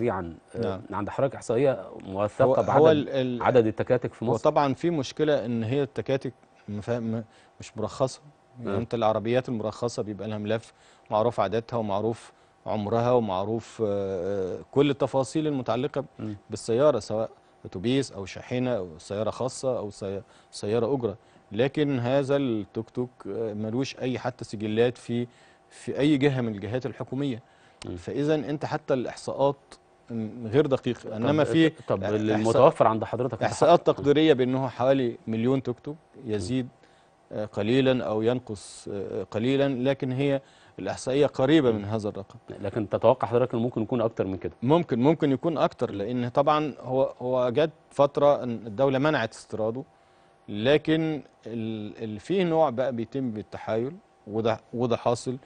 سريعا آه، نعم. عند حضرتك احصائيه موثقه بعدد عدد التكاتك في مصر وطبعا في مشكله ان هي التكاتك مش مرخصه يعني نعم. انت العربيات المرخصه بيبقى لها ملف معروف عددها ومعروف عمرها ومعروف آه، آه، كل التفاصيل المتعلقه م. بالسياره سواء اتوبيس او شاحنه او سياره خاصه او سياره اجره لكن هذا التوك توك ملوش اي حتى سجلات في في اي جهه من الجهات الحكوميه فاذا انت حتى الاحصاءات غير دقيق انما إيه، في طب المتوفر عند حضرتك احصاءات تقديريه بانه حوالي مليون توك توك يزيد آه، قليلا او ينقص آه، قليلا لكن هي الاحصائيه قريبه من هذا الرقم لكن تتوقع حضرتك انه ممكن يكون اكتر من كده ممكن ممكن يكون اكتر لان طبعا هو هو جت فتره الدوله منعت استيراده لكن في نوع بقى بيتم بالتحايل وده وده حاصل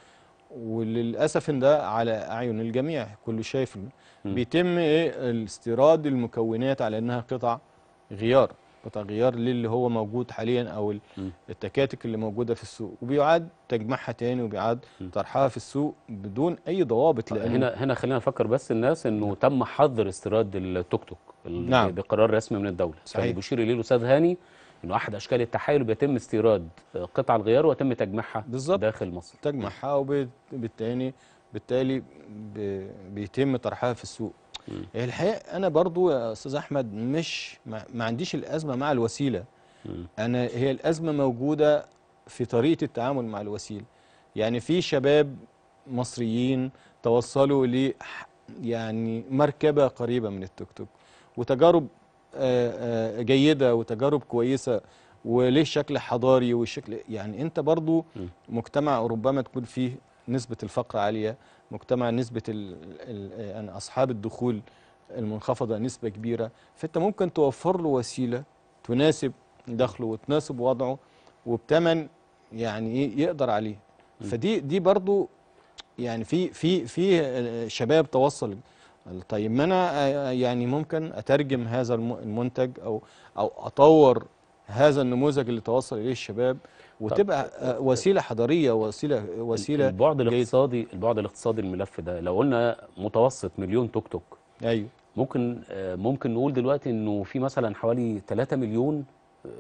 وللاسف ان ده على اعين الجميع كله شايف بيتم ايه استيراد المكونات على انها قطع غيار قطع غيار للي هو موجود حاليا او التكاتك اللي موجوده في السوق وبيعاد تجميعها تاني وبيعاد طرحها في السوق بدون اي ضوابط طيب، لأن هنا هنا خلينا نفكر بس الناس انه نعم. تم حظر استيراد التوك توك نعم. بقرار رسمي من الدوله يعني صحيح. بيشير اليه الاستاذ هاني انه احد اشكال التحايل بيتم استيراد آه، قطع الغيار وتم تجميعها داخل مصر تجميعها وبالتالي بالتالي بيتم طرحها في السوق م. الحقيقه انا برضو يا استاذ احمد مش ما عنديش الازمه مع الوسيله م. انا هي الازمه موجوده في طريقه التعامل مع الوسيله يعني في شباب مصريين توصلوا ل يعني مركبه قريبه من التوك توك وتجارب آه، آه، جيده وتجارب كويسه وليه شكل حضاري وشكل يعني انت برضو مجتمع ربما تكون فيه نسبه الفقر عاليه مجتمع نسبه الـ الـ يعني اصحاب الدخول المنخفضه نسبه كبيره فانت ممكن توفر له وسيله تناسب دخله وتناسب وضعه وبتمن يعني ايه يقدر عليه فدي دي برضو يعني في في في شباب توصل طيب ما انا آه، يعني ممكن اترجم هذا المنتج او او اطور هذا النموذج اللي توصل اليه الشباب وتبقى طب. آه، وسيله حضاريه وسيله وسيله البعد الاقتصادي البعد الاقتصادي الملف ده لو قلنا متوسط مليون توك توك ايوه ممكن آه، ممكن نقول دلوقتي انه في مثلا حوالي 3 مليون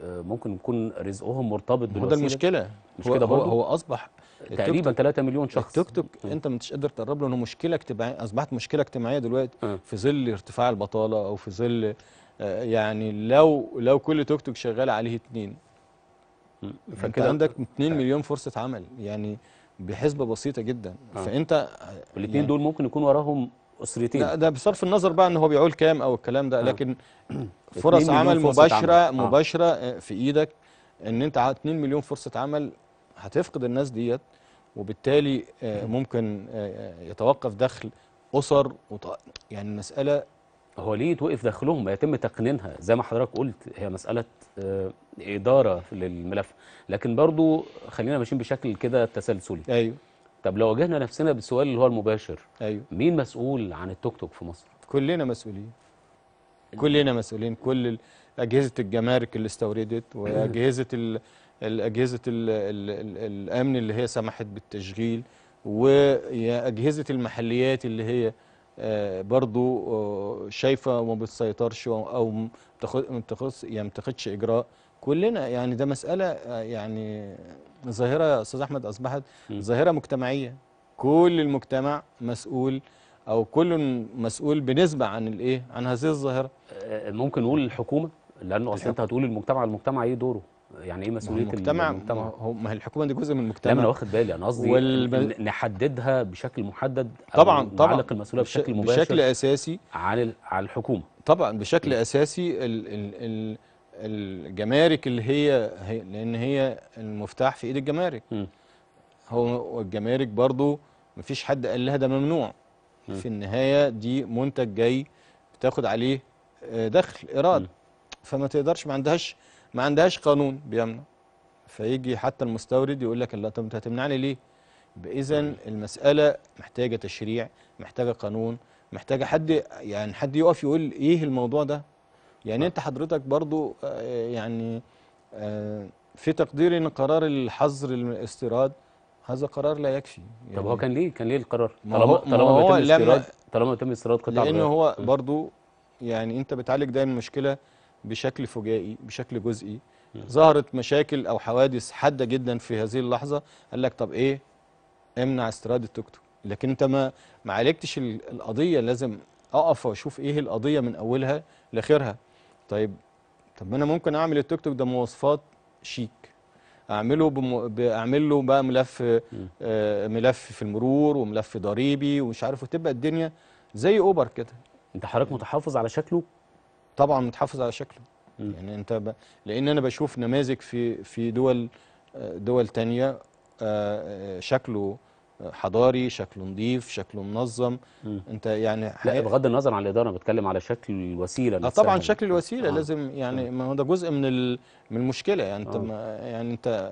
ممكن يكون رزقهم مرتبط بالوسيله ده المشكله مش كده هو, هو اصبح تقريبا 3 مليون شخص التيك توك انت مش قادر تقرب له انه مشكله اجتماعيه اصبحت مشكله اجتماعيه دلوقتي م. في ظل ارتفاع البطاله او في ظل آه، يعني لو لو كل توك توك شغال عليه اثنين فانت عندك 2 آه. مليون فرصه عمل يعني بحسبه بسيطه جدا م. آه. فانت الاثنين يعني دول ممكن يكون وراهم اسرتين ده, ده بصرف النظر بقى ان هو بيعول كام او الكلام ده آه. لكن فرص عمل مباشره عمل. آه. مباشره آه. في ايدك ان انت 2 مليون فرصه عمل هتفقد الناس ديت وبالتالي آه، ممكن يتوقف دخل اسر وط... يعني المساله هو ليه يتوقف دخلهم يتم تقنينها زي ما حضرتك قلت هي مساله اداره للملف لكن برضو خلينا ماشيين بشكل كده تسلسلي ايوه طب لو واجهنا نفسنا بالسؤال اللي هو المباشر أيوه. مين مسؤول عن التوك توك في مصر كلنا مسؤولين كلنا مسؤولين كل اجهزه الجمارك اللي استوردت واجهزه الاجهزه الامن اللي هي سمحت بالتشغيل واجهزه المحليات اللي هي آه، برضو آه، شايفه وما بتسيطرش او ما بتاخدش يعني اجراء كلنا يعني ده مسألة آه، يعني ظاهرة يا أستاذ أحمد أصبحت ظاهرة مجتمعية كل المجتمع مسؤول أو كل مسؤول بنسبة عن الإيه عن هذه الظاهرة آه، ممكن نقول الحكومة لأنه أصل أنت هتقول المجتمع المجتمع إيه دوره يعني ايه مسؤوليه المجتمع المجتمع ما هي الحكومه دي جزء من المجتمع لا انا واخد بالي انا قصدي والب... نحددها بشكل محدد طبعا طبعا نعلق المسؤوليه بش... بشكل مباشر بشكل اساسي على على الحكومه طبعا بشكل اساسي ال... ال... ال... الجمارك اللي هي, هي لان هي المفتاح في ايد الجمارك م. هو الجمارك برضو مفيش حد قال لها ده ممنوع م. في النهايه دي منتج جاي بتاخد عليه آه، دخل ايراد فما تقدرش ما عندهاش ما عندهاش قانون بيمنع فيجي حتى المستورد يقول لك لا طب انت هتمنعني ليه؟ اذا المساله محتاجه تشريع محتاجه قانون محتاجه حد يعني حد يقف يقول ايه الموضوع ده يعني انت حضرتك برضو آه، يعني آه، في تقديري ان قرار الحظر الاستيراد هذا قرار لا يكفي يعني طب هو يعني كان ليه كان ليه القرار طالما طالما تم استيراد طالما تم استيراد قطع لان هو برضو يعني انت بتعالج دايما المشكله بشكل فجائي بشكل جزئي ظهرت مشاكل او حوادث حاده جدا في هذه اللحظه قال لك طب ايه امنع استيراد التوك توك لكن انت ما ما عالجتش القضيه لازم اقف واشوف ايه القضيه من اولها لاخرها طيب طب ما انا ممكن اعمل التيك توك ده مواصفات شيك اعمله بم... اعمل له بقى ملف آه ملف في المرور وملف ضريبي ومش عارف وتبقى الدنيا زي اوبر كده انت حضرتك متحفظ على شكله طبعا متحفظ على شكله م. يعني انت ب... لان انا بشوف نماذج في في دول آه، دول تانية آه, آه، شكله حضاري شكله نظيف شكله منظم م. انت يعني لا بغض النظر عن الاداره بتكلم على شكل الوسيله آه طبعا يعني. شكل الوسيله آه. لازم يعني آه. ما هو ده جزء من من المشكله يعني انت آه. يعني انت